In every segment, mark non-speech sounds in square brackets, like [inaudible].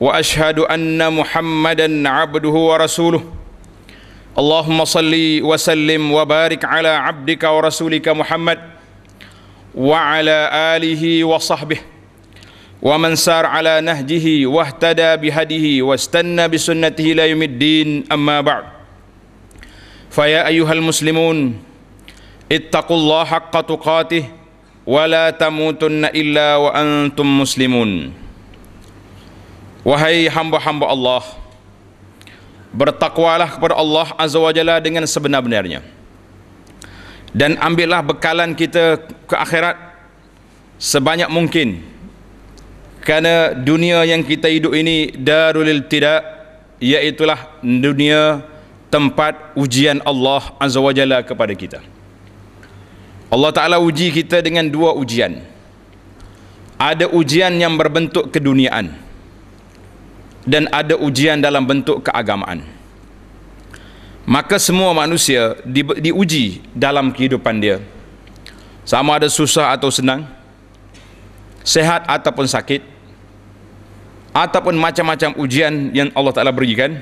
واشهد ان محمدا عبده ورسوله اللهم صل وسلم وبارك على عبدك ورسولك محمد وعلى اله وصحبه ومن سار على نهجه واهتدى بهديه واستنى بسنته الى يوم الدين اما بعد فيا ايها المسلمون اتقوا الله حق تقاته ولا تموتن الا وانتم مسلمون Wahai hamba-hamba Allah Bertakwalah kepada Allah Azza wa Jalla dengan sebenar-benarnya Dan ambillah bekalan kita ke akhirat Sebanyak mungkin Kerana dunia yang kita hidup ini Darul tidak, Iaitulah dunia tempat ujian Allah Azza wa Jalla kepada kita Allah Ta'ala uji kita dengan dua ujian Ada ujian yang berbentuk keduniaan dan ada ujian dalam bentuk keagamaan maka semua manusia di, diuji dalam kehidupan dia sama ada susah atau senang sehat ataupun sakit ataupun macam-macam ujian yang Allah Ta'ala berikan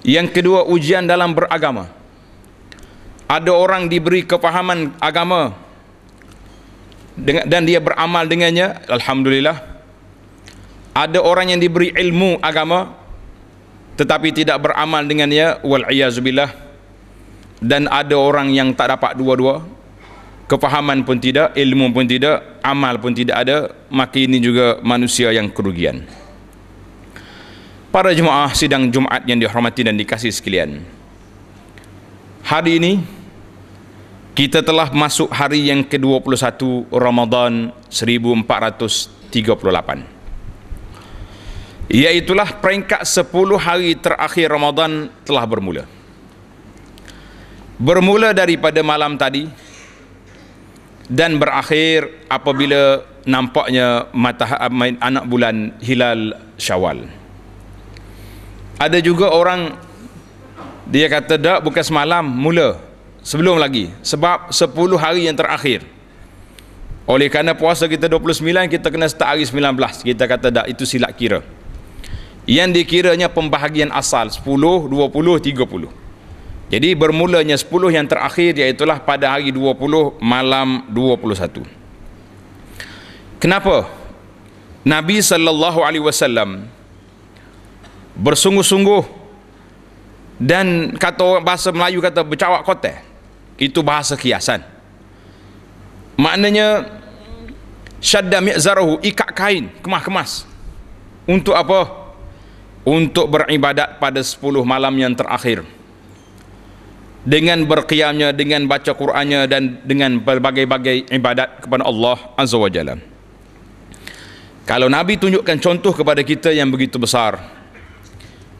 yang kedua ujian dalam beragama ada orang diberi kefahaman agama dan dia beramal dengannya Alhamdulillah ada orang yang diberi ilmu agama tetapi tidak beramal dengan dia wal iazubillah dan ada orang yang tak dapat dua-dua kefahaman pun tidak ilmu pun tidak amal pun tidak ada maka ini juga manusia yang kerugian para jemaah sidang Jumaat yang dihormati dan dikasih sekalian hari ini kita telah masuk hari yang ke-21 Ramadan 1438 Iaitulah peringkat 10 hari terakhir Ramadan telah bermula. Bermula daripada malam tadi dan berakhir apabila nampaknya matahari ah, anak bulan hilal Syawal. Ada juga orang dia kata tak bukan semalam mula sebelum lagi sebab 10 hari yang terakhir. Oleh kerana puasa kita 29 kita kena start hari 19. Kita kata tak itu silap kira yang dikiranya pembahagian asal 10, 20, 30 jadi bermulanya 10 yang terakhir iaitulah pada hari 20 malam 21 kenapa Nabi sallallahu alaihi wasallam bersungguh-sungguh dan kata bahasa Melayu kata bercawak kote, itu bahasa kiasan maknanya syadda mi'zarahu ikat kain kemas-kemas untuk apa untuk beribadat pada 10 malam yang terakhir dengan berqiamnya dengan baca Qurannya dan dengan berbagai-bagai ibadat kepada Allah Azza wa Jalla kalau Nabi tunjukkan contoh kepada kita yang begitu besar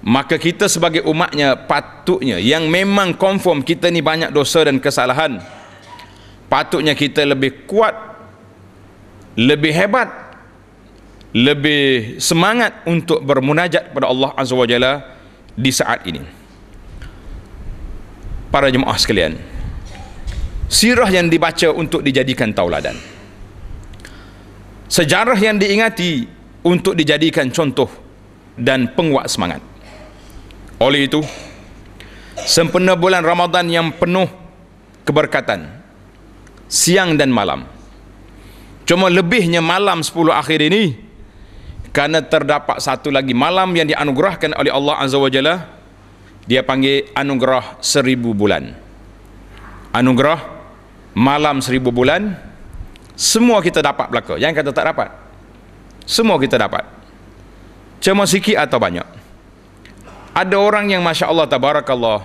maka kita sebagai umatnya patutnya yang memang confirm kita ni banyak dosa dan kesalahan patutnya kita lebih kuat lebih hebat lebih semangat untuk bermunajat kepada Allah Azza wa Jalla di saat ini. Para jemaah sekalian, sirah yang dibaca untuk dijadikan tauladan. Sejarah yang diingati untuk dijadikan contoh dan penguat semangat. Oleh itu, sempena bulan Ramadan yang penuh keberkatan siang dan malam. Cuma lebihnya malam 10 akhir ini, kerana terdapat satu lagi malam yang dianugerahkan oleh Allah Azza wa Jalla dia panggil anugerah seribu bulan anugerah malam seribu bulan semua kita dapat belaka yang kata tak dapat semua kita dapat cuma sikit atau banyak ada orang yang Masya Allah Tabarakallah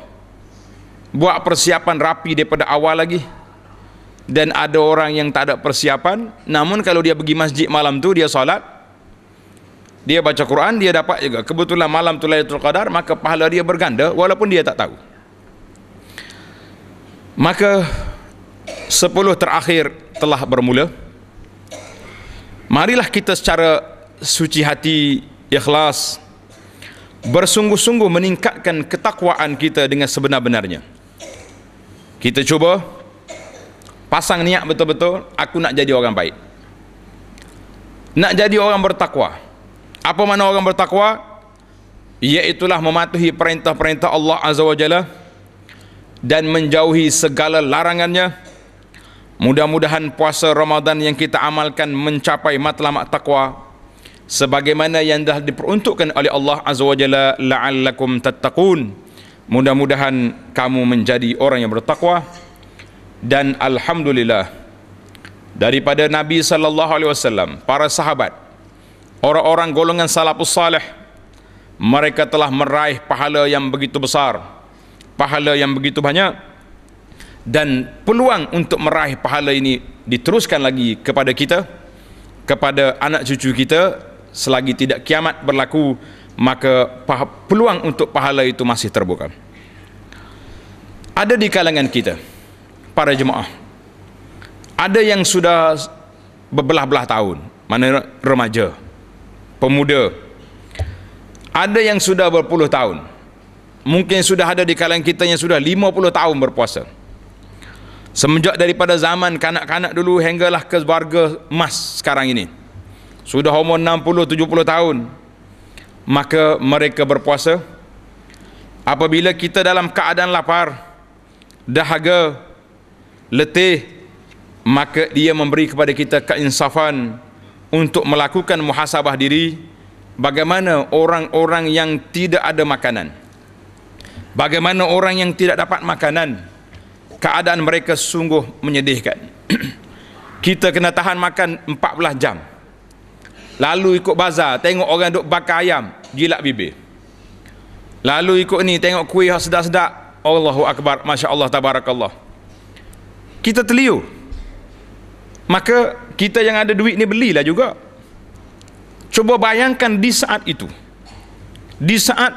buat persiapan rapi daripada awal lagi dan ada orang yang tak ada persiapan namun kalau dia pergi masjid malam tu dia solat dia baca Quran dia dapat juga kebetulan malam tu Lailatul Qadar maka pahala dia berganda walaupun dia tak tahu maka sepuluh terakhir telah bermula marilah kita secara suci hati ikhlas bersungguh-sungguh meningkatkan ketakwaan kita dengan sebenar-benarnya kita cuba pasang niat betul-betul aku nak jadi orang baik nak jadi orang bertakwa apa mana orang bertakwa? Iaitulah mematuhi perintah-perintah Allah Azza wa Jalla dan menjauhi segala larangannya. Mudah-mudahan puasa Ramadan yang kita amalkan mencapai matlamat takwa sebagaimana yang dah diperuntukkan oleh Allah Azza wa Jalla la'allakum tattaqun. Mudah-mudahan kamu menjadi orang yang bertakwa dan alhamdulillah daripada Nabi sallallahu alaihi wasallam, para sahabat orang-orang golongan salafus salih mereka telah meraih pahala yang begitu besar pahala yang begitu banyak dan peluang untuk meraih pahala ini diteruskan lagi kepada kita kepada anak cucu kita selagi tidak kiamat berlaku maka peluang untuk pahala itu masih terbuka ada di kalangan kita para jemaah ada yang sudah berbelah-belah tahun mana remaja remaja pemuda ada yang sudah berpuluh tahun mungkin sudah ada di kalangan kita yang sudah lima puluh tahun berpuasa semenjak daripada zaman kanak-kanak dulu hinggalah ke warga emas sekarang ini sudah umur tujuh puluh tahun maka mereka berpuasa apabila kita dalam keadaan lapar dahaga letih maka dia memberi kepada kita keinsafan untuk melakukan muhasabah diri bagaimana orang-orang yang tidak ada makanan bagaimana orang yang tidak dapat makanan keadaan mereka sungguh menyedihkan [clears throat] kita kena tahan makan 14 jam lalu ikut bazar tengok orang duk bakar ayam gilak bibir lalu ikut ni tengok kuih sedap-sedap Allahu Akbar Masya Allah Tabarakallah kita teliu maka kita yang ada duit ni belilah juga cuba bayangkan di saat itu di saat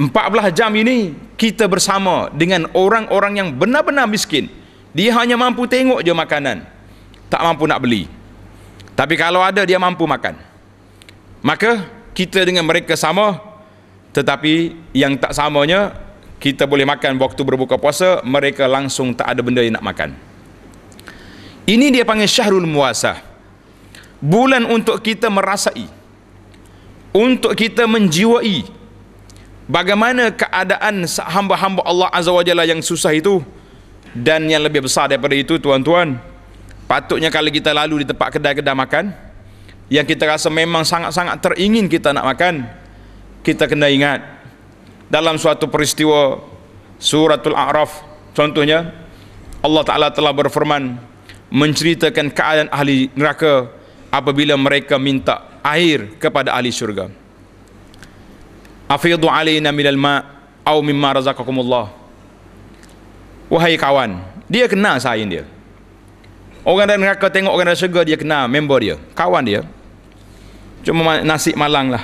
14 jam ini kita bersama dengan orang-orang yang benar-benar miskin dia hanya mampu tengok je makanan tak mampu nak beli tapi kalau ada dia mampu makan maka kita dengan mereka sama tetapi yang tak samanya kita boleh makan waktu berbuka puasa mereka langsung tak ada benda yang nak makan ini dia panggil syahrul muasah. Bulan untuk kita merasai. Untuk kita menjiwai. Bagaimana keadaan hamba-hamba Allah Azza wa Jalla yang susah itu. Dan yang lebih besar daripada itu tuan-tuan. Patutnya kalau kita lalu di tempat kedai-kedai makan. Yang kita rasa memang sangat-sangat teringin kita nak makan. Kita kena ingat. Dalam suatu peristiwa suratul A'raf. Contohnya Allah Ta'ala telah berfirman menceritakan keadaan ahli neraka apabila mereka minta air kepada ahli syurga. Afidu alaina minal ma au mimma razaqakumullah. Wahai kawan, dia kenal saya dia. Orang dari neraka tengok orang dari syurga dia kenal member dia, kawan dia. Cuma nasib malang lah.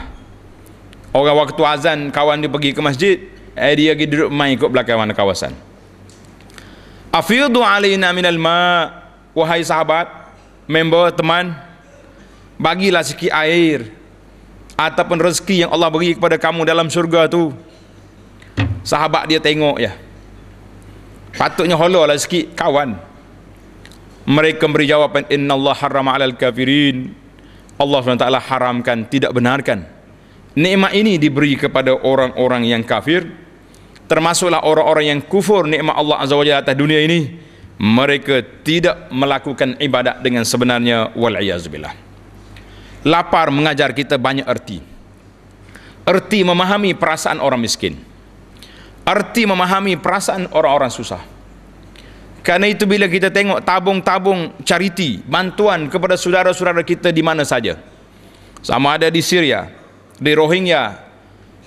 Orang waktu azan kawan dia pergi ke masjid, eh, dia pergi duduk main ikut belakang mana kawasan. Afidu alaina minal ma' wahai sahabat, member, teman, bagilah sikit air ataupun rezeki yang Allah beri kepada kamu dalam syurga tu. Sahabat dia tengok ya. Patutnya lah sikit kawan. Mereka beri jawapan inna Allah harrama alal kafirin. Allah SWT haramkan, tidak benarkan. Nikmat ini diberi kepada orang-orang yang kafir. Termasuklah orang-orang yang kufur nikmat Allah Azza wa Jalla atas dunia ini mereka tidak melakukan ibadat dengan sebenarnya wal'iyazubillah lapar mengajar kita banyak erti erti memahami perasaan orang miskin erti memahami perasaan orang-orang susah kerana itu bila kita tengok tabung-tabung cariti bantuan kepada saudara-saudara kita di mana saja sama ada di Syria di Rohingya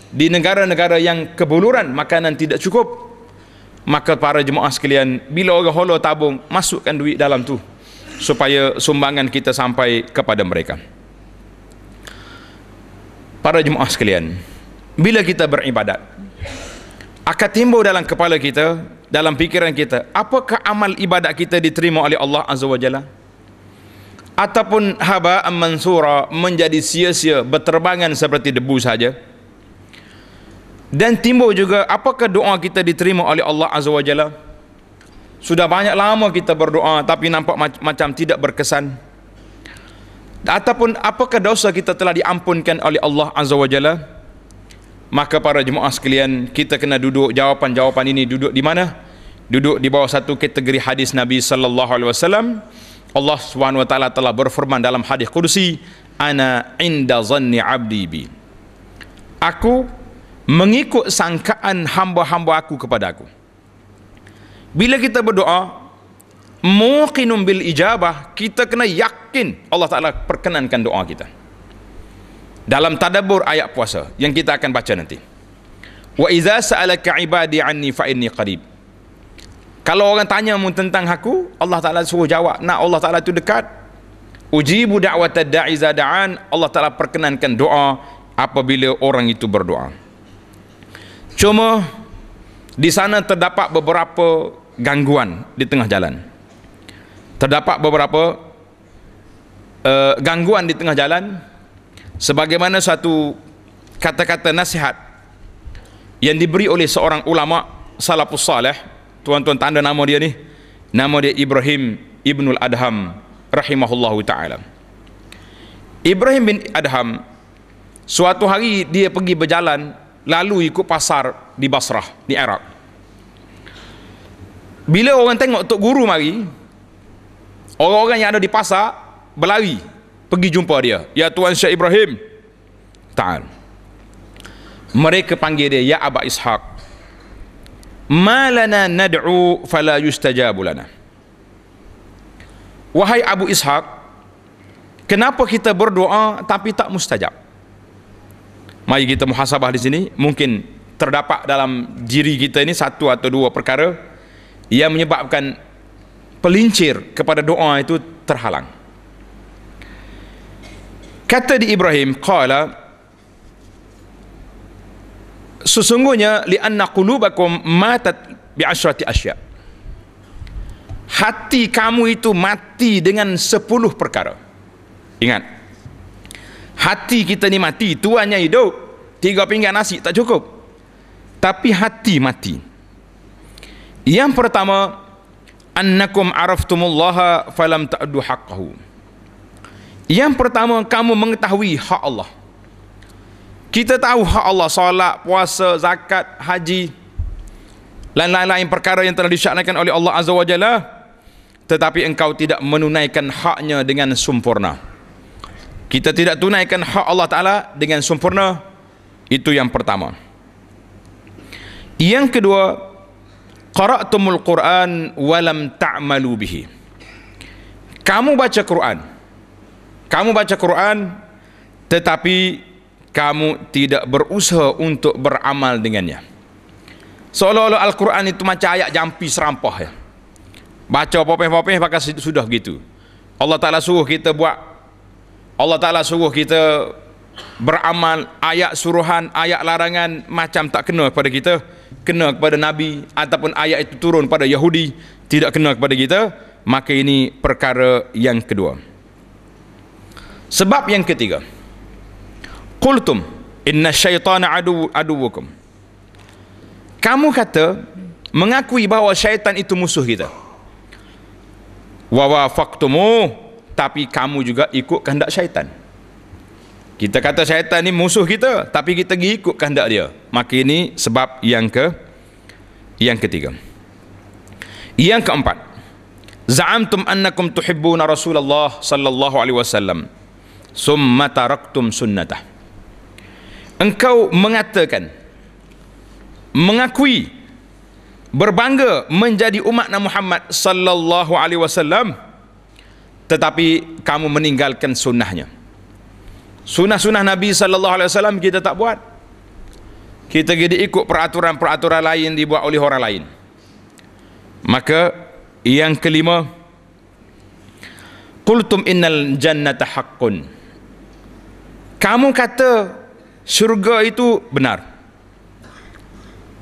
di negara-negara yang kebuluran makanan tidak cukup maka para jemaah sekalian bila orang holo tabung masukkan duit dalam tu supaya sumbangan kita sampai kepada mereka para jemaah sekalian bila kita beribadat akan timbul dalam kepala kita dalam pikiran kita apakah amal ibadat kita diterima oleh Allah Azza wa Jalla ataupun haba amansura menjadi sia-sia berterbangan seperti debu saja dan timbul juga apakah doa kita diterima oleh Allah Azza wa Jalla? Sudah banyak lama kita berdoa tapi nampak macam tidak berkesan. Ataupun apakah dosa kita telah diampunkan oleh Allah Azza wa Jalla? Maka para jemaah sekalian, kita kena duduk jawapan-jawapan ini duduk di mana? Duduk di bawah satu kategori hadis Nabi sallallahu alaihi wasallam. Allah Subhanahu wa taala telah berfirman dalam hadis kursi, ana inda zanni 'abdi bi. Aku mengikut sangkaan hamba-hamba aku kepada aku bila kita berdoa muqinum bil ijabah kita kena yakin Allah Ta'ala perkenankan doa kita dalam tadabur ayat puasa yang kita akan baca nanti wa iza sa'alaka ibadi anni fa inni qarib kalau orang tanya mu tentang aku Allah Ta'ala suruh jawab nak Allah Ta'ala tu dekat ujibu da'wata da'i da'an Allah Ta'ala perkenankan doa apabila orang itu berdoa Cuma di sana terdapat beberapa gangguan di tengah jalan. Terdapat beberapa uh, gangguan di tengah jalan sebagaimana satu kata-kata nasihat yang diberi oleh seorang ulama salafus salih, tuan-tuan tanda nama dia ni. Nama dia Ibrahim Ibnul Adham rahimahullahu taala. Ibrahim bin Adham suatu hari dia pergi berjalan lalu ikut pasar di Basrah di Iraq bila orang tengok Tok Guru mari orang-orang yang ada di pasar berlari pergi jumpa dia Ya Tuan Syekh Ibrahim Ta'al mereka panggil dia Ya Aba Ishaq Malana nad'u fala yustajabu Wahai Abu Ishaq kenapa kita berdoa tapi tak mustajab mari kita muhasabah di sini mungkin terdapat dalam diri kita ini satu atau dua perkara yang menyebabkan pelincir kepada doa itu terhalang kata di Ibrahim qala sesungguhnya li anna matat bi asyrati hati kamu itu mati dengan sepuluh perkara ingat hati kita ni mati tuannya hidup tiga pinggan nasi tak cukup tapi hati mati yang pertama annakum araftumullaha falam ta'du haqqahu yang pertama kamu mengetahui hak Allah kita tahu hak Allah solat puasa zakat haji dan lain-lain perkara yang telah disyaknakan oleh Allah azza wajalla tetapi engkau tidak menunaikan haknya dengan sempurna kita tidak tunaikan hak Allah Ta'ala dengan sempurna itu yang pertama yang kedua qara'tumul quran walam ta'malu bihi kamu baca Quran kamu baca Quran tetapi kamu tidak berusaha untuk beramal dengannya seolah-olah Al-Quran itu macam ayat jampi serampah ya. baca popeh-popeh pakai sudah gitu Allah Ta'ala suruh kita buat Allah Ta'ala suruh kita beramal ayat suruhan, ayat larangan macam tak kena kepada kita kena kepada Nabi ataupun ayat itu turun pada Yahudi tidak kena kepada kita maka ini perkara yang kedua sebab yang ketiga Qultum inna syaitana adu, adu aduwukum kamu kata mengakui bahawa syaitan itu musuh kita wa wafaktumuh tapi kamu juga ikut kehendak syaitan. Kita kata syaitan ni musuh kita, tapi kita pergi ikut kehendak dia. Maka ini sebab yang ke yang ketiga. Yang keempat. Za'amtum annakum tuhibbuna Rasulullah sallallahu alaihi wasallam. Summa taraktum sunnatah. Engkau mengatakan mengakui berbangga menjadi umat Nabi Muhammad sallallahu alaihi wasallam tetapi kamu meninggalkan sunnahnya sunnah-sunnah Nabi sallallahu alaihi wasallam kita tak buat kita jadi ikut peraturan-peraturan lain dibuat oleh orang lain maka yang kelima qultum innal jannata haqqun kamu kata syurga itu benar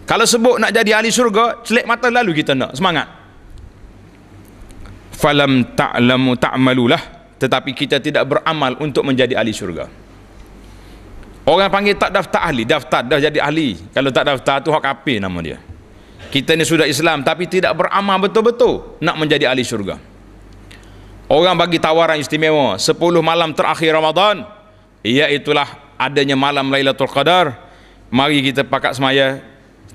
kalau sebut nak jadi ahli syurga celik mata lalu kita nak semangat falam ta'lamu ta'malulah tetapi kita tidak beramal untuk menjadi ahli syurga orang panggil tak daftar ahli daftar dah jadi ahli kalau tak daftar tu hak api nama dia kita ni sudah Islam tapi tidak beramal betul-betul nak menjadi ahli syurga orang bagi tawaran istimewa 10 malam terakhir Ramadan iaitulah adanya malam Lailatul Qadar mari kita pakat semaya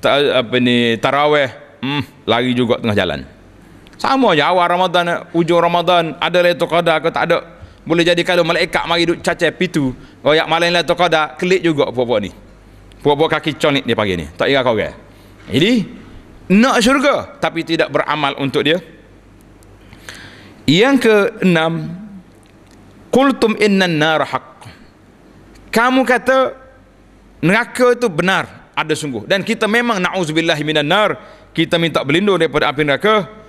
apa ni taraweh hmm, lari juga tengah jalan sama je awal Ramadan, ujung Ramadan, ada Laitul Qadar ke tak ada. Boleh jadi kalau malaikat mari duk cacai pitu, royak malam Laitul Qadar, kelik juga puak-puak ni. Puak-puak kaki conik dia pagi ni. Tak ingat kau ke? Jadi, nak syurga tapi tidak beramal untuk dia. Yang ke enam, Kultum innan nar haq. Kamu kata, neraka itu benar, ada sungguh. Dan kita memang na'uzubillahiminan nar, kita minta berlindung daripada api neraka,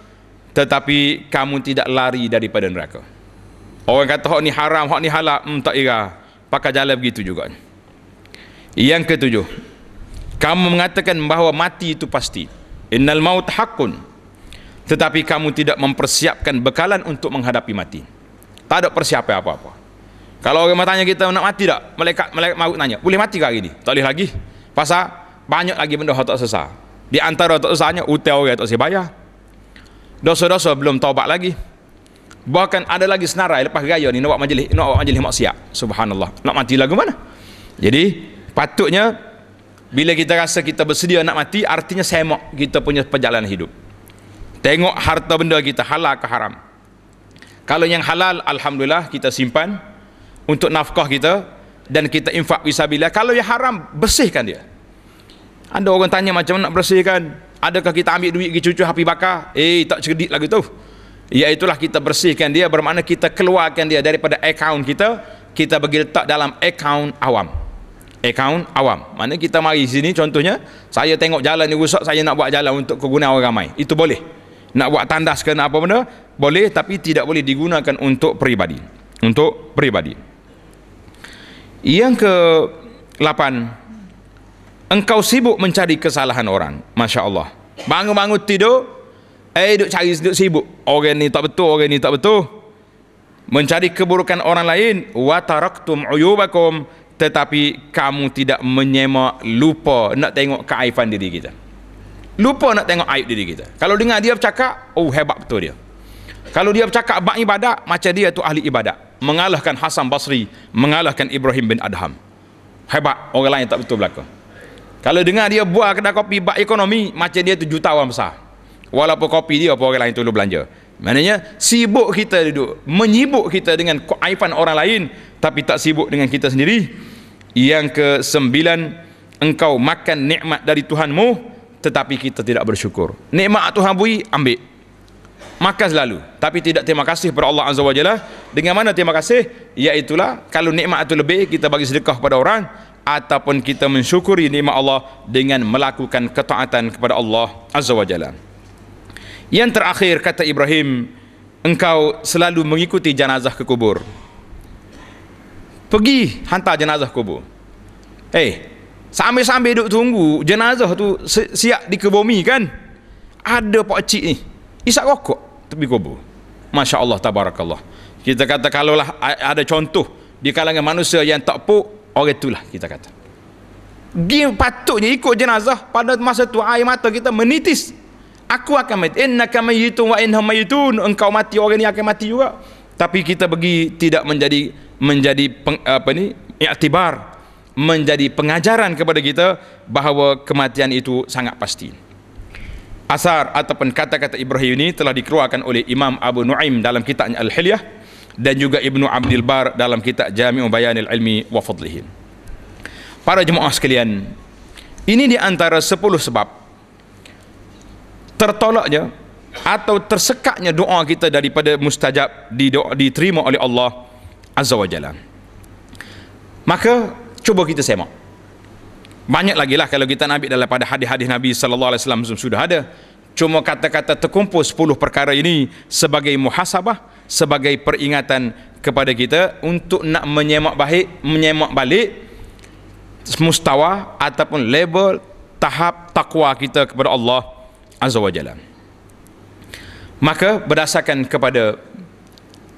tetapi kamu tidak lari daripada neraka. Orang kata hak ni haram, hak ni halal, hmm, tak ira. Pakai jalan begitu juga. Yang ketujuh. Kamu mengatakan bahawa mati itu pasti. Innal maut haqqun. Tetapi kamu tidak mempersiapkan bekalan untuk menghadapi mati. Tak ada persiapan apa-apa. Kalau orang tanya kita nak mati tak? Malaikat malaikat maut Nanya, boleh mati ke hari ini? Tak boleh lagi. Pasal banyak lagi benda yang tak selesai. Di antara tak selesainya, hutang orang tak selesai bayar dosa-dosa belum taubat lagi bahkan ada lagi senarai lepas gaya ni nak buat majlis nak buat majlis maksiat subhanallah nak mati lagu mana jadi patutnya bila kita rasa kita bersedia nak mati artinya semak kita punya perjalanan hidup tengok harta benda kita halal ke haram kalau yang halal alhamdulillah kita simpan untuk nafkah kita dan kita infak wisabilah kalau yang haram bersihkan dia anda orang tanya macam mana nak bersihkan adakah kita ambil duit pergi cucu api bakar eh tak cerdik lagi tu iaitulah kita bersihkan dia bermakna kita keluarkan dia daripada akaun kita kita bagi letak dalam akaun awam akaun awam mana kita mari sini contohnya saya tengok jalan ni rusak saya nak buat jalan untuk kegunaan orang ramai itu boleh nak buat tandas ke apa benda boleh tapi tidak boleh digunakan untuk peribadi untuk peribadi yang ke lapan engkau sibuk mencari kesalahan orang Masya Allah bangun-bangun tidur eh duk cari duk sibuk orang ni tak betul orang ni tak betul mencari keburukan orang lain wa taraktum uyubakum tetapi kamu tidak menyemak lupa nak tengok keaifan diri kita lupa nak tengok aib diri kita kalau dengar dia bercakap oh hebat betul dia kalau dia bercakap bak ibadat macam dia tu ahli ibadat mengalahkan Hasan Basri mengalahkan Ibrahim bin Adham hebat orang lain tak betul belakang kalau dengar dia buat kedai kopi bak ekonomi macam dia tu juta orang besar walaupun kopi dia apa orang lain tu lu belanja maknanya sibuk kita duduk menyibuk kita dengan aifan orang lain tapi tak sibuk dengan kita sendiri yang ke sembilan engkau makan nikmat dari Tuhanmu tetapi kita tidak bersyukur nikmat Tuhan bui ambil makan selalu tapi tidak terima kasih kepada Allah Azza wa Jalla dengan mana terima kasih iaitulah kalau nikmat itu lebih kita bagi sedekah kepada orang ataupun kita mensyukuri nikmat Allah dengan melakukan ketaatan kepada Allah Azza wa Jalla. Yang terakhir kata Ibrahim, engkau selalu mengikuti jenazah ke kubur. Pergi hantar jenazah kubur. Eh, hey, sambil-sambil duduk tunggu jenazah tu siap dikebumi kan? Ada pak cik ni, isak rokok tepi kubur. Masya-Allah tabarakallah. Kita kata kalaulah ada contoh di kalangan manusia yang tak puas orang itulah kita kata dia patutnya ikut jenazah pada masa tu air mata kita menitis aku akan mati innaka mayitun wa innahum mayitun engkau mati orang ini akan mati juga tapi kita bagi tidak menjadi menjadi peng, apa ni iktibar menjadi pengajaran kepada kita bahawa kematian itu sangat pasti asar ataupun kata-kata Ibrahim ini telah dikeluarkan oleh Imam Abu Nuaim dalam kitabnya Al-Hilyah dan juga Ibnu Abdul Bar dalam kitab Jami'u Bayanil Ilmi wa Fadlihi. Para jemaah sekalian, ini di antara 10 sebab tertolaknya atau tersekatnya doa kita daripada mustajab di diterima oleh Allah Azza wa Jalla. Maka cuba kita semak. Banyak lagi lah kalau kita ambil dalam pada hadis-hadis Nabi sallallahu alaihi wasallam sudah ada. Cuma kata-kata terkumpul 10 perkara ini sebagai muhasabah sebagai peringatan kepada kita untuk nak menyemak baik menyemak balik mustawa ataupun label tahap takwa kita kepada Allah azza wajalla maka berdasarkan kepada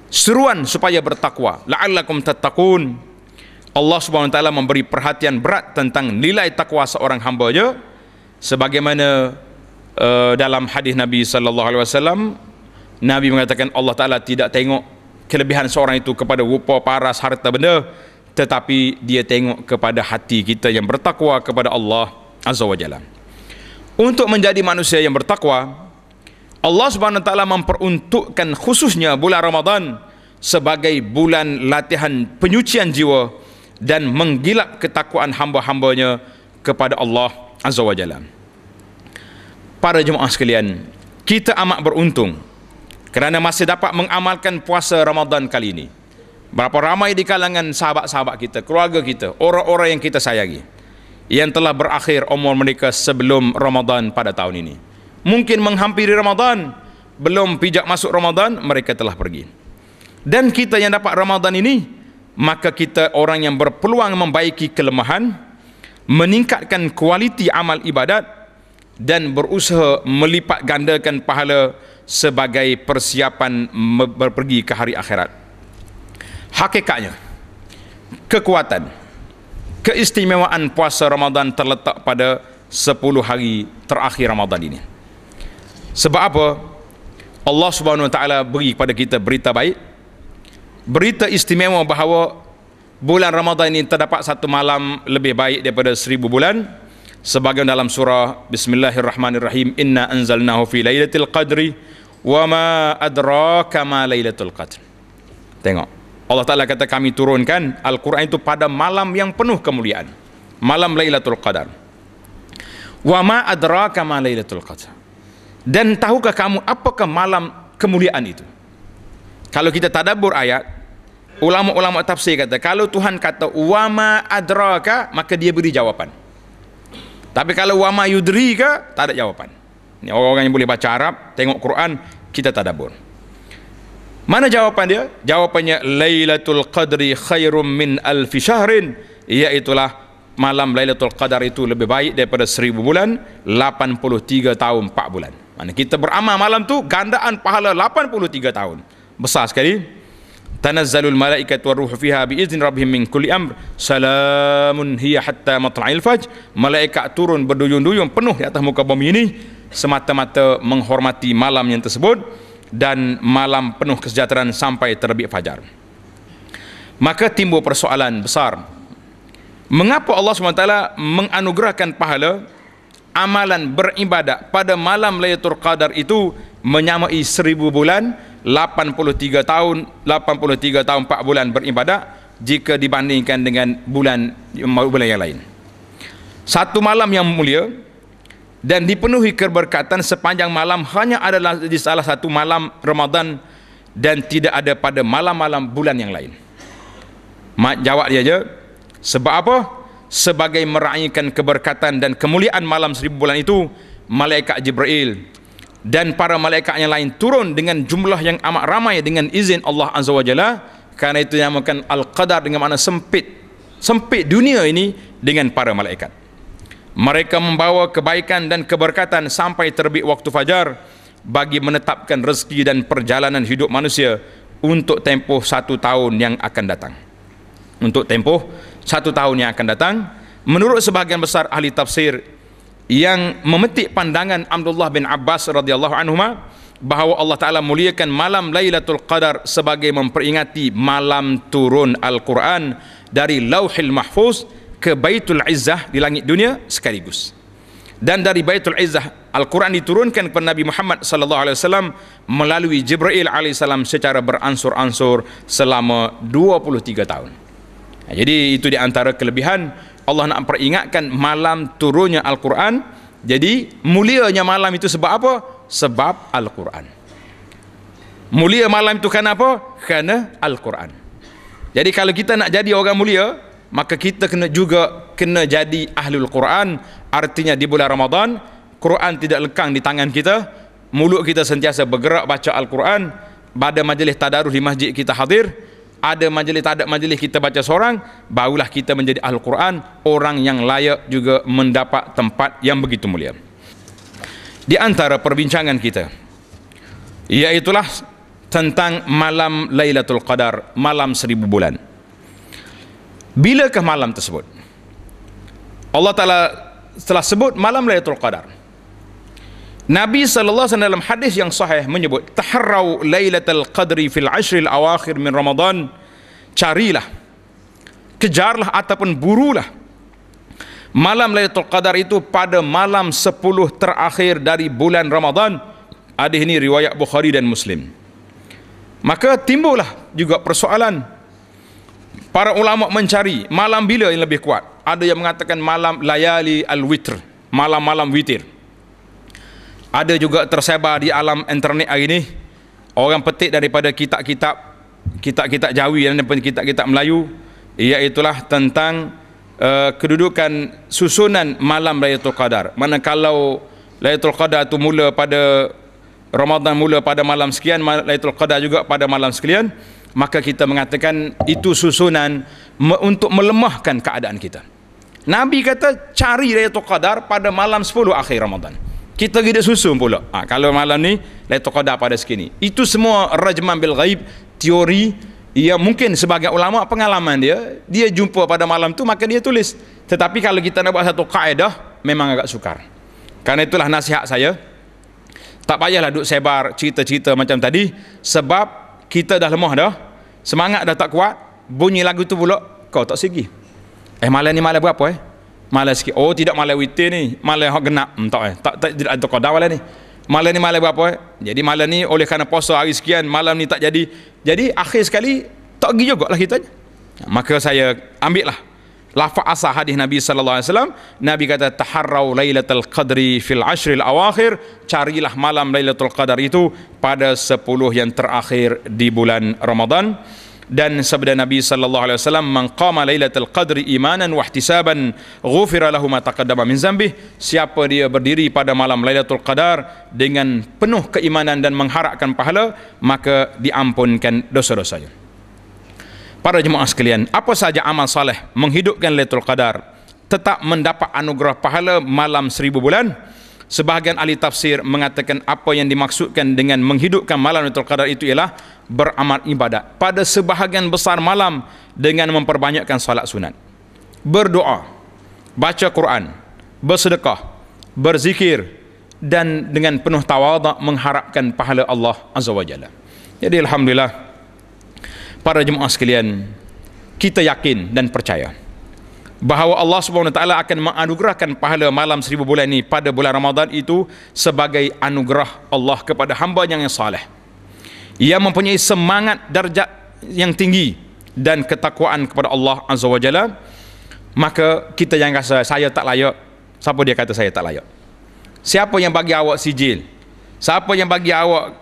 seruan supaya bertakwa la'allakum tattaqun Allah Subhanahu taala memberi perhatian berat tentang nilai takwa seorang hamba je sebagaimana uh, dalam hadis Nabi sallallahu alaihi wasallam Nabi mengatakan Allah Ta'ala tidak tengok kelebihan seorang itu kepada rupa paras harta benda tetapi dia tengok kepada hati kita yang bertakwa kepada Allah Azza wa Jalla untuk menjadi manusia yang bertakwa Allah Subhanahu Wa Ta'ala memperuntukkan khususnya bulan Ramadan sebagai bulan latihan penyucian jiwa dan menggilap ketakwaan hamba-hambanya kepada Allah Azza wa Jalla para jemaah sekalian kita amat beruntung kerana masih dapat mengamalkan puasa Ramadan kali ini. Berapa ramai di kalangan sahabat-sahabat kita, keluarga kita, orang-orang yang kita sayangi yang telah berakhir umur mereka sebelum Ramadan pada tahun ini. Mungkin menghampiri Ramadan, belum pijak masuk Ramadan, mereka telah pergi. Dan kita yang dapat Ramadan ini, maka kita orang yang berpeluang membaiki kelemahan, meningkatkan kualiti amal ibadat dan berusaha melipat gandakan pahala sebagai persiapan berpergi ke hari akhirat hakikatnya kekuatan keistimewaan puasa Ramadan terletak pada 10 hari terakhir Ramadan ini sebab apa Allah Subhanahu Wa Taala beri kepada kita berita baik berita istimewa bahawa bulan Ramadan ini terdapat satu malam lebih baik daripada seribu bulan sebagaimana dalam surah Bismillahirrahmanirrahim inna anzalnahu fi lailatul qadri wa ma adraka ma lailatul qadr tengok Allah Taala kata kami turunkan Al-Quran itu pada malam yang penuh kemuliaan malam lailatul qadar wa ma adraka ma lailatul qadr dan tahukah kamu apakah malam kemuliaan itu kalau kita tadabbur ayat ulama-ulama tafsir kata kalau Tuhan kata wa ma adraka maka dia beri jawapan tapi kalau wama yudri ke, tak ada jawapan. Ini orang-orang yang boleh baca Arab, tengok Quran, kita tak ada dabur. Mana jawapan dia? Jawapannya Lailatul Qadri khairum min alfi syahrin, iaitulah malam Lailatul Qadar itu lebih baik daripada seribu bulan, 83 tahun 4 bulan. Mana kita beramal malam tu gandaan pahala 83 tahun. Besar sekali tanazzalul malaikat wa ruhu fiha bi izni rabbihim min kulli amr salamun hiya hatta matla'il faj malaikat turun berduyun-duyun penuh di atas muka bumi ini semata-mata menghormati malam yang tersebut dan malam penuh kesejahteraan sampai terbit fajar maka timbul persoalan besar mengapa Allah SWT menganugerahkan pahala amalan beribadat pada malam Lailatul Qadar itu menyamai seribu bulan 83 tahun 83 tahun 4 bulan beribadat jika dibandingkan dengan bulan bulan yang lain satu malam yang mulia dan dipenuhi keberkatan sepanjang malam hanya adalah di salah satu malam Ramadan dan tidak ada pada malam-malam bulan yang lain Mak jawab dia je sebab apa? sebagai meraihkan keberkatan dan kemuliaan malam seribu bulan itu malaikat Jibril dan para malaikat yang lain turun dengan jumlah yang amat ramai dengan izin Allah Azza wa Jalla kerana itu makan Al-Qadar dengan makna sempit sempit dunia ini dengan para malaikat mereka membawa kebaikan dan keberkatan sampai terbit waktu fajar bagi menetapkan rezeki dan perjalanan hidup manusia untuk tempoh satu tahun yang akan datang untuk tempoh satu tahun yang akan datang menurut sebahagian besar ahli tafsir yang memetik pandangan Abdullah bin Abbas radhiyallahu anhu bahawa Allah Taala muliakan malam Lailatul Qadar sebagai memperingati malam turun Al-Quran dari Lauhil Mahfuz ke Baitul Izzah di langit dunia sekaligus. Dan dari Baitul Izzah Al-Quran diturunkan kepada Nabi Muhammad sallallahu alaihi wasallam melalui Jibril alaihi salam secara beransur-ansur selama 23 tahun. Jadi itu di antara kelebihan Allah nak peringatkan malam turunnya Al-Quran. Jadi mulianya malam itu sebab apa? Sebab Al-Quran. Mulia malam itu kerana apa? Kerana Al-Quran. Jadi kalau kita nak jadi orang mulia, maka kita kena juga kena jadi ahlul Quran. Artinya di bulan Ramadan, Quran tidak lekang di tangan kita. Mulut kita sentiasa bergerak baca Al-Quran. Pada majlis tadarus di masjid kita hadir ada majlis tak ada majlis kita baca seorang barulah kita menjadi ahli Quran orang yang layak juga mendapat tempat yang begitu mulia di antara perbincangan kita iaitulah tentang malam Lailatul Qadar malam seribu bulan bilakah malam tersebut Allah Ta'ala telah sebut malam Lailatul Qadar Nabi SAW dalam hadis yang sahih menyebut Taharraw laylatal qadri fil ashril awakhir min ramadhan, Carilah Kejarlah ataupun burulah Malam Laylatul Qadar itu pada malam sepuluh terakhir dari bulan ramadhan. Adih ini riwayat Bukhari dan Muslim Maka timbullah juga persoalan Para ulama mencari malam bila yang lebih kuat Ada yang mengatakan malam layali al-witr Malam-malam witir -malam ada juga tersebar di alam internet hari ini orang petik daripada kitab-kitab kitab-kitab Jawi dan kitab-kitab Melayu ialah tentang uh, kedudukan susunan malam Lailatul Qadar mana kalau Lailatul Qadar itu mula pada Ramadan mula pada malam sekian Lailatul Qadar juga pada malam sekian maka kita mengatakan itu susunan me- untuk melemahkan keadaan kita Nabi kata cari Lailatul Qadar pada malam 10 akhir Ramadan kita tidak susun pula ha, kalau malam ni Laitu Qadar pada sekini itu semua rajman bil ghaib teori ia mungkin sebagai ulama pengalaman dia dia jumpa pada malam tu maka dia tulis tetapi kalau kita nak buat satu kaedah memang agak sukar Karena itulah nasihat saya tak payahlah duk sebar cerita-cerita macam tadi sebab kita dah lemah dah semangat dah tak kuat bunyi lagu tu pula kau tak segi. eh malam ni malam berapa eh malas sikit oh tidak malah witir ni malah hok genap entah hmm, eh tak tak tidak ada qada malas ni Malah ni malah berapa eh jadi malah ni oleh kerana puasa hari sekian malam ni tak jadi jadi akhir sekali tak pergi lah kita maka saya ambil lah lafaz asah hadis Nabi sallallahu alaihi wasallam Nabi kata taharrau lailatul qadri fil ashril awakhir carilah malam lailatul qadar itu pada 10 yang terakhir di bulan Ramadan dan sabda Nabi sallallahu alaihi wasallam man qama lailatul qadri imanan wa ihtisaban ghufira lahu ma taqaddama min dzambih siapa dia berdiri pada malam lailatul qadar dengan penuh keimanan dan mengharapkan pahala maka diampunkan dosa-dosanya para jemaah sekalian apa sahaja amal saleh menghidupkan lailatul qadar tetap mendapat anugerah pahala malam seribu bulan sebahagian ahli tafsir mengatakan apa yang dimaksudkan dengan menghidupkan malam lailatul qadar itu ialah beramal ibadat pada sebahagian besar malam dengan memperbanyakkan salat sunat berdoa baca Quran bersedekah berzikir dan dengan penuh tawaduk mengharapkan pahala Allah Azza wa Jalla jadi Alhamdulillah para jemaah sekalian kita yakin dan percaya bahawa Allah SWT akan menganugerahkan pahala malam seribu bulan ini pada bulan Ramadan itu sebagai anugerah Allah kepada hamba yang saleh ia mempunyai semangat darjat yang tinggi dan ketakwaan kepada Allah Azza wa Jalla maka kita jangan rasa saya tak layak siapa dia kata saya tak layak siapa yang bagi awak sijil siapa yang bagi awak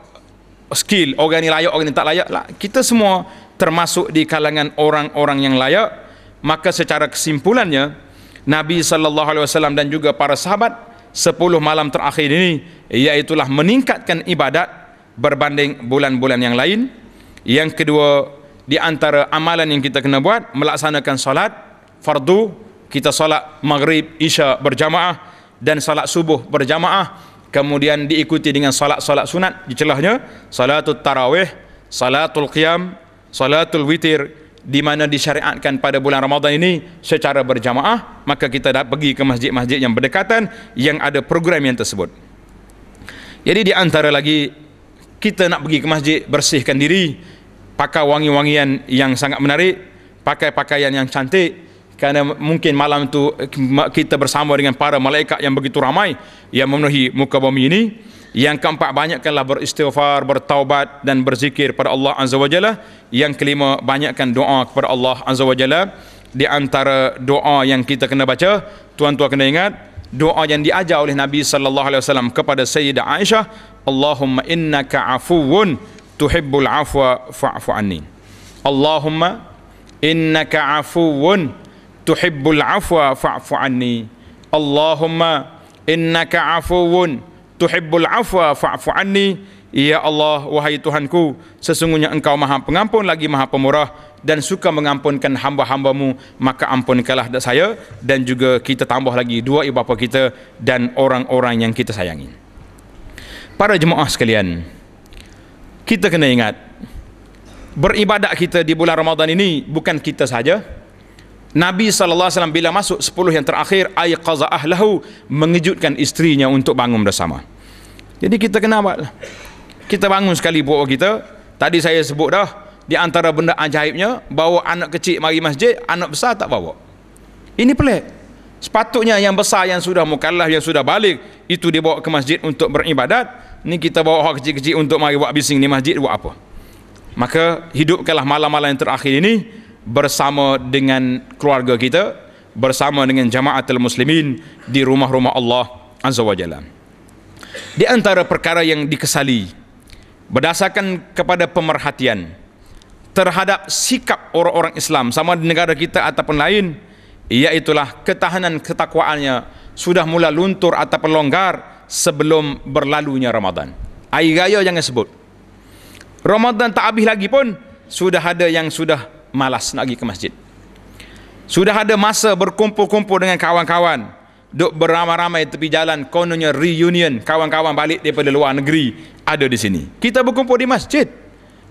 skill orang ni layak orang ni tak layak lah. kita semua termasuk di kalangan orang-orang yang layak maka secara kesimpulannya Nabi sallallahu alaihi wasallam dan juga para sahabat 10 malam terakhir ini iaitu meningkatkan ibadat berbanding bulan-bulan yang lain. Yang kedua, di antara amalan yang kita kena buat, melaksanakan salat fardu, kita salat maghrib, isya berjamaah dan salat subuh berjamaah. Kemudian diikuti dengan salat-salat sunat di celahnya, salatul tarawih, salatul qiyam, salatul witir di mana disyariatkan pada bulan Ramadan ini secara berjamaah, maka kita dah pergi ke masjid-masjid yang berdekatan yang ada program yang tersebut. Jadi di antara lagi kita nak pergi ke masjid bersihkan diri pakai wangi-wangian yang sangat menarik pakai pakaian yang cantik kerana mungkin malam itu kita bersama dengan para malaikat yang begitu ramai yang memenuhi muka bumi ini yang keempat banyakkanlah beristighfar, bertaubat dan berzikir pada Allah Azza wa Jalla. Yang kelima banyakkan doa kepada Allah Azza wa Jalla. Di antara doa yang kita kena baca, tuan-tuan kena ingat doa yang diajar oleh Nabi sallallahu alaihi wasallam kepada Sayyidah Aisyah Allahumma innaka afuwun tuhibbul afwa fa'fu anni. Allahumma innaka afuwun tuhibbul afwa fa'fu anni. Allahumma innaka afuwun tuhibbul afwa fa'fu anni. Ya Allah, wahai Tuhanku, sesungguhnya engkau maha pengampun lagi maha pemurah dan suka mengampunkan hamba-hambamu, maka ampunkanlah saya dan juga kita tambah lagi dua ibu bapa kita dan orang-orang yang kita sayangi. Para jemaah sekalian, kita kena ingat beribadat kita di bulan Ramadan ini bukan kita saja. Nabi SAW bila masuk 10 yang terakhir ayat qaza ahlahu mengejutkan isterinya untuk bangun bersama. Jadi kita kena buat. Lah. Kita bangun sekali buat kita. Tadi saya sebut dah di antara benda ajaibnya bawa anak kecil mari masjid, anak besar tak bawa. Ini pelik. Sepatutnya yang besar yang sudah mukallaf yang sudah balik itu dibawa ke masjid untuk beribadat. Ni kita bawa hak kecil-kecil untuk mari buat bising di masjid buat apa? Maka hidupkanlah malam-malam yang terakhir ini bersama dengan keluarga kita, bersama dengan jamaatul muslimin di rumah-rumah Allah Azza wajalla. Di antara perkara yang dikesali berdasarkan kepada pemerhatian terhadap sikap orang-orang Islam sama di negara kita ataupun lain, ia itulah ketahanan ketakwaannya sudah mula luntur atau pelonggar sebelum berlalunya Ramadan. Air raya yang disebut. Ramadan tak habis lagi pun, sudah ada yang sudah malas nak pergi ke masjid. Sudah ada masa berkumpul-kumpul dengan kawan-kawan. Duk beramai-ramai tepi jalan, kononnya reunion. Kawan-kawan balik daripada luar negeri ada di sini. Kita berkumpul di masjid.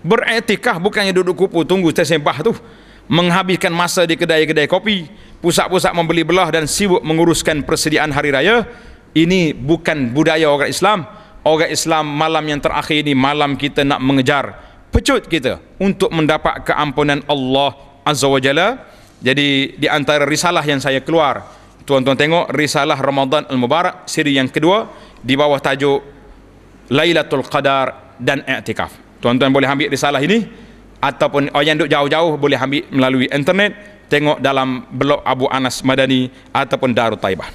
Beretikah bukannya duduk kupu tunggu tersembah tu. Menghabiskan masa di kedai-kedai kopi pusat-pusat membeli belah dan sibuk menguruskan persediaan hari raya ini bukan budaya orang Islam orang Islam malam yang terakhir ini malam kita nak mengejar pecut kita untuk mendapat keampunan Allah Azza wa Jalla jadi di antara risalah yang saya keluar tuan-tuan tengok risalah Ramadan Al-Mubarak siri yang kedua di bawah tajuk Lailatul Qadar dan i'tikaf. Tuan-tuan boleh ambil risalah ini ataupun orang oh, yang duduk jauh-jauh boleh ambil melalui internet tengok dalam blog Abu Anas Madani ataupun Darut Taibah.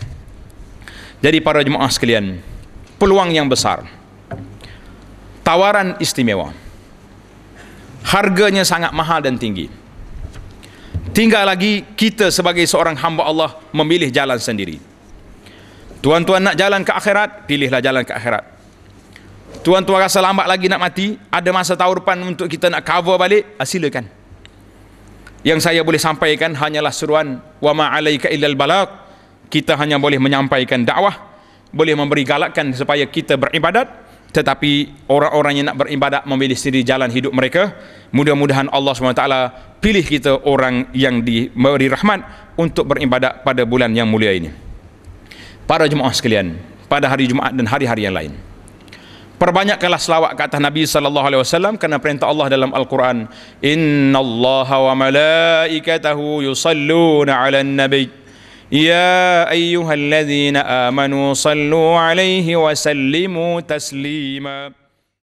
Jadi para jemaah sekalian, peluang yang besar. Tawaran istimewa. Harganya sangat mahal dan tinggi. Tinggal lagi kita sebagai seorang hamba Allah memilih jalan sendiri. Tuan-tuan nak jalan ke akhirat, pilihlah jalan ke akhirat. Tuan-tuan rasa lambat lagi nak mati, ada masa tahun depan untuk kita nak cover balik, ah, silakan yang saya boleh sampaikan hanyalah seruan wa ma alayka illal balagh kita hanya boleh menyampaikan dakwah boleh memberi galakan supaya kita beribadat tetapi orang-orang yang nak beribadat memilih sendiri jalan hidup mereka mudah-mudahan Allah SWT pilih kita orang yang diberi rahmat untuk beribadat pada bulan yang mulia ini para jemaah sekalian pada hari Jumaat dan hari-hari yang lain perbanyakkanlah selawat ke atas Nabi sallallahu alaihi wasallam kerana perintah Allah dalam Al-Quran innallaha wa malaikatahu yusalluna 'alan nabi ya ayyuhalladzina amanu sallu 'alaihi wa sallimu taslima